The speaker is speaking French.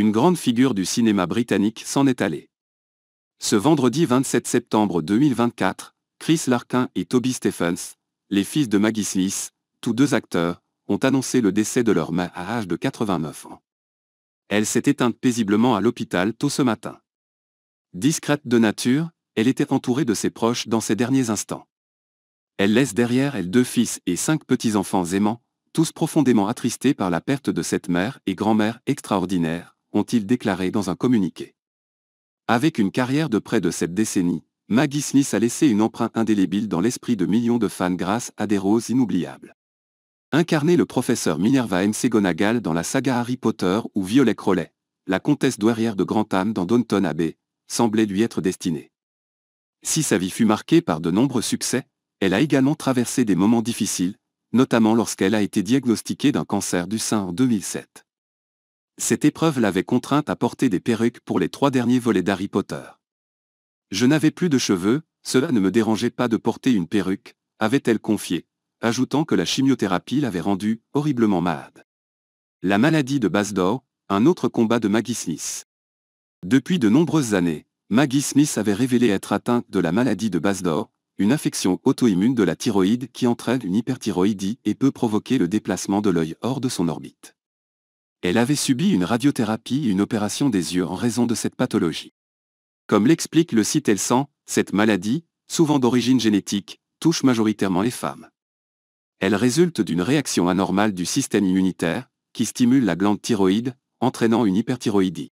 une grande figure du cinéma britannique s'en est allée. Ce vendredi 27 septembre 2024, Chris Larkin et Toby Stephens, les fils de Maggie Smith, tous deux acteurs, ont annoncé le décès de leur mère à l'âge de 89 ans. Elle s'est éteinte paisiblement à l'hôpital tôt ce matin. Discrète de nature, elle était entourée de ses proches dans ses derniers instants. Elle laisse derrière elle deux fils et cinq petits-enfants aimants, tous profondément attristés par la perte de cette mère et grand-mère extraordinaire, ont-ils déclaré dans un communiqué. Avec une carrière de près de sept décennies, Maggie Smith a laissé une empreinte indélébile dans l'esprit de millions de fans grâce à des roses inoubliables. Incarner le professeur Minerva M. dans la saga Harry Potter ou Violet Crowley, la comtesse douairière de Grantham dans Downton Abbey, semblait lui être destinée. Si sa vie fut marquée par de nombreux succès, elle a également traversé des moments difficiles, notamment lorsqu'elle a été diagnostiquée d'un cancer du sein en 2007. Cette épreuve l'avait contrainte à porter des perruques pour les trois derniers volets d'Harry Potter. Je n'avais plus de cheveux, cela ne me dérangeait pas de porter une perruque, avait-elle confié, ajoutant que la chimiothérapie l'avait rendue horriblement malade. La maladie de Basse-d'Or, un autre combat de Maggie Smith. Depuis de nombreuses années, Maggie Smith avait révélé être atteinte de la maladie de Basse-d'Or, une infection auto-immune de la thyroïde qui entraîne une hyperthyroïdie et peut provoquer le déplacement de l'œil hors de son orbite. Elle avait subi une radiothérapie et une opération des yeux en raison de cette pathologie. Comme l'explique le site Elsan, cette maladie, souvent d'origine génétique, touche majoritairement les femmes. Elle résulte d'une réaction anormale du système immunitaire, qui stimule la glande thyroïde, entraînant une hyperthyroïdie.